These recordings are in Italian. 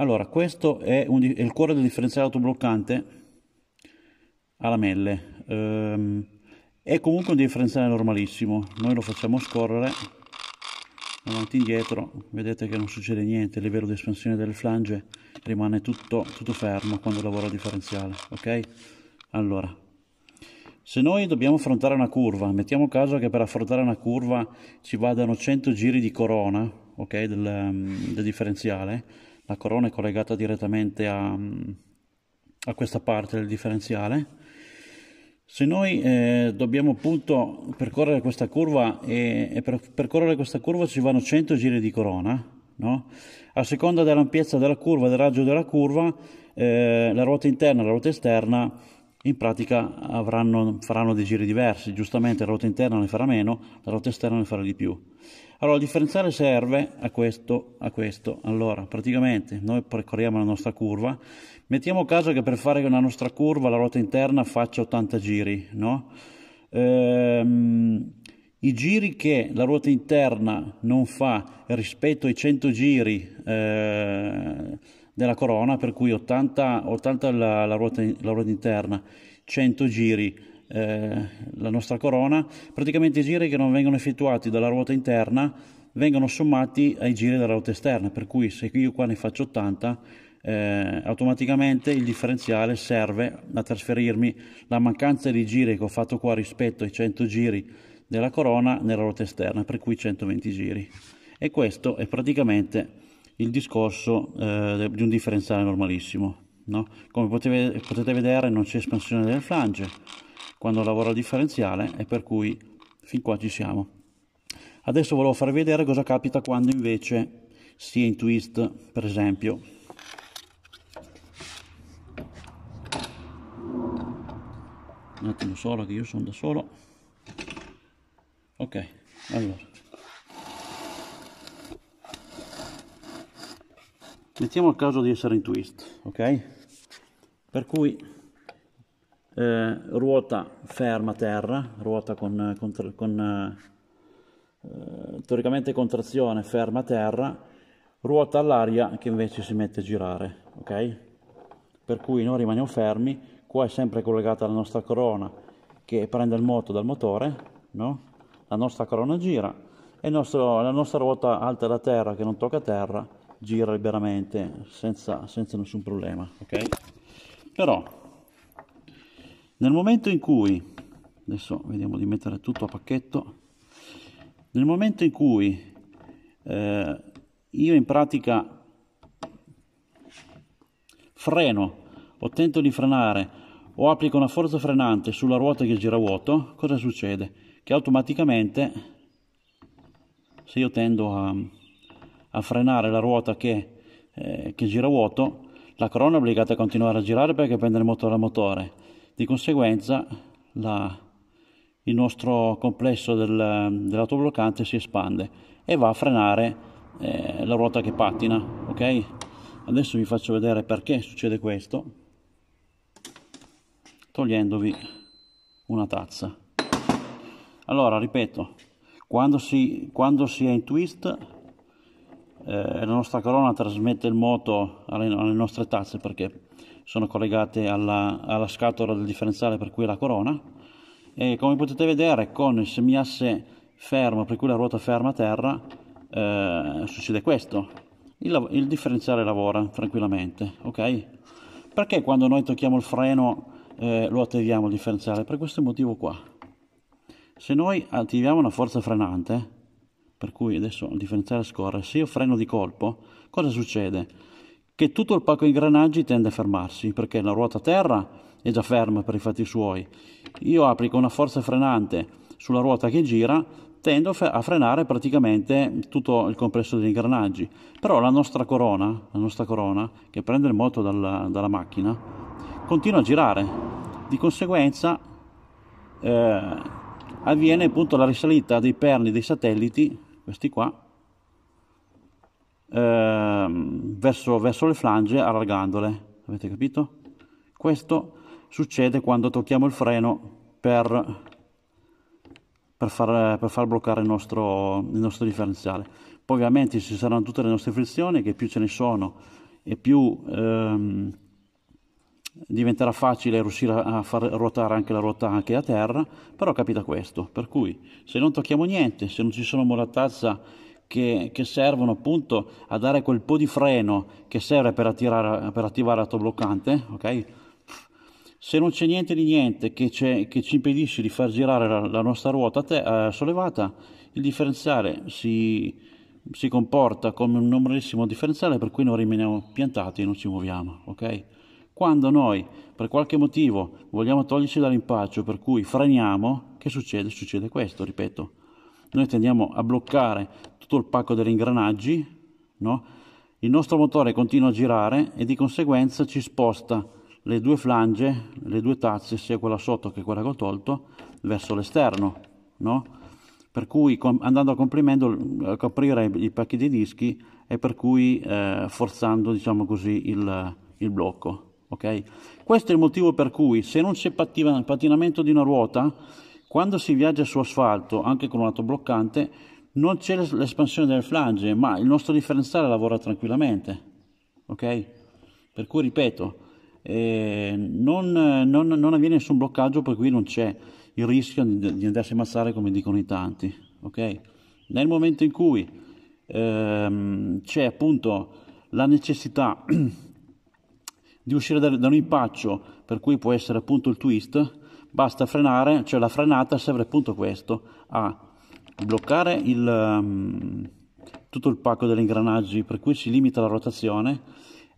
Allora, questo è, un, è il cuore del differenziale autobloccante a lamelle. Ehm, è comunque un differenziale normalissimo. Noi lo facciamo scorrere avanti e indietro. Vedete che non succede niente. Il livello di espansione delle flange rimane tutto, tutto fermo quando lavora il differenziale. Ok? Allora, se noi dobbiamo affrontare una curva, mettiamo caso che per affrontare una curva ci vadano 100 giri di corona, ok, del, del differenziale, la corona è collegata direttamente a, a questa parte del differenziale. Se noi eh, dobbiamo appunto percorrere questa curva e, e, per percorrere questa curva ci vanno 100 giri di corona, no? a seconda dell'ampiezza della curva, del raggio della curva, eh, la ruota interna e la ruota esterna in pratica avranno, faranno dei giri diversi, giustamente la ruota interna ne farà meno, la ruota esterna ne farà di più. Allora, il differenziale serve a questo, a questo. Allora, praticamente noi percorriamo la nostra curva, mettiamo caso che per fare una nostra curva la ruota interna faccia 80 giri, no? Ehm, I giri che la ruota interna non fa rispetto ai 100 giri... Eh, della corona, per cui 80, 80 la, la, ruota, la ruota interna, 100 giri eh, la nostra corona, praticamente i giri che non vengono effettuati dalla ruota interna vengono sommati ai giri della ruota esterna, per cui se io qua ne faccio 80 eh, automaticamente il differenziale serve a trasferirmi la mancanza di giri che ho fatto qua rispetto ai 100 giri della corona nella ruota esterna, per cui 120 giri. E questo è praticamente il discorso eh, di un differenziale normalissimo. No? Come potete, potete vedere non c'è espansione delle flange quando lavoro al differenziale e per cui fin qua ci siamo. Adesso volevo farvi vedere cosa capita quando invece si è in twist per esempio. Un attimo solo che io sono da solo. Ok, allora. mettiamo il caso di essere in twist ok per cui eh, ruota ferma terra ruota con, con, con eh, teoricamente contrazione ferma terra ruota all'aria che invece si mette a girare ok per cui noi rimaniamo fermi qua è sempre collegata la nostra corona che prende il moto dal motore no? la nostra corona gira e nostro, la nostra ruota alta da terra che non tocca terra gira liberamente senza, senza nessun problema ok però nel momento in cui adesso vediamo di mettere tutto a pacchetto nel momento in cui eh, io in pratica freno o tento di frenare o applico una forza frenante sulla ruota che gira vuoto cosa succede che automaticamente se io tendo a a frenare la ruota che, eh, che gira vuoto, la corona è obbligata a continuare a girare perché pende il motore al motore. Di conseguenza la, il nostro complesso del, dell'autobloccante si espande e va a frenare eh, la ruota che pattina. Okay? Adesso vi faccio vedere perché succede questo togliendovi una tazza. Allora, ripeto, quando si, quando si è in twist eh, la nostra corona trasmette il moto alle, alle nostre tazze perché sono collegate alla, alla, scatola del differenziale per cui è la corona e come potete vedere con il semiasse fermo per cui la ruota ferma a terra eh, succede questo il, il, differenziale lavora tranquillamente ok perché quando noi tocchiamo il freno eh, lo attiviamo il differenziale per questo motivo qua se noi attiviamo una forza frenante per cui adesso il differenziale scorre, se io freno di colpo, cosa succede? Che tutto il pacco ingranaggi tende a fermarsi perché la ruota terra è già ferma per i fatti suoi. Io applico una forza frenante sulla ruota che gira, tendo a frenare praticamente tutto il complesso degli ingranaggi. Però la nostra corona, la nostra corona che prende il moto dalla, dalla macchina, continua a girare. Di conseguenza eh, avviene appunto la risalita dei perni dei satelliti questi qua, eh, verso, verso le flange allargandole, avete capito? Questo succede quando tocchiamo il freno per, per, far, per far, bloccare il nostro, il nostro, differenziale. Poi ovviamente ci saranno tutte le nostre frizioni, che più ce ne sono e più... Ehm, diventerà facile riuscire a far ruotare anche la ruota anche a terra, però capita questo, per cui se non tocchiamo niente, se non ci sono molatazza che, che servono appunto a dare quel po' di freno che serve per, attirare, per attivare l'autobloccante, ok? Se non c'è niente di niente che, che ci impedisce di far girare la, la nostra ruota te, eh, sollevata, il differenziale si, si comporta come un normalissimo differenziale per cui noi rimaniamo piantati e non ci muoviamo, ok? Quando noi, per qualche motivo, vogliamo toglierci dall'impaccio, per cui freniamo, che succede? Succede questo, ripeto. Noi tendiamo a bloccare tutto il pacco degli ingranaggi, no? il nostro motore continua a girare e di conseguenza ci sposta le due flange, le due tazze, sia quella sotto che quella che ho tolto, verso l'esterno. No? Per cui andando a, a eh, coprire i pacchi dei dischi e per cui eh, forzando diciamo così, il, il blocco. Okay? Questo è il motivo per cui se non c'è pattiva, patinamento di una ruota, quando si viaggia su asfalto, anche con un lato bloccante, non c'è l'espansione delle flange, ma il nostro differenziale lavora tranquillamente. Okay? Per cui, ripeto, eh, non, non, non, avviene nessun bloccaggio, per cui non c'è il rischio di, di andarsi a ammazzare come dicono i tanti. Okay? Nel momento in cui ehm, c'è appunto la necessità di uscire da, da un impaccio, per cui può essere appunto il twist, basta frenare, cioè la frenata serve appunto questo, a bloccare il, um, tutto il pacco degli ingranaggi, per cui si limita la rotazione,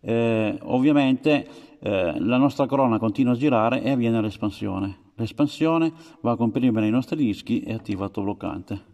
eh, ovviamente eh, la nostra corona continua a girare e avviene l'espansione. L'espansione va a comprimere i nostri dischi e attiva l'autobloccante.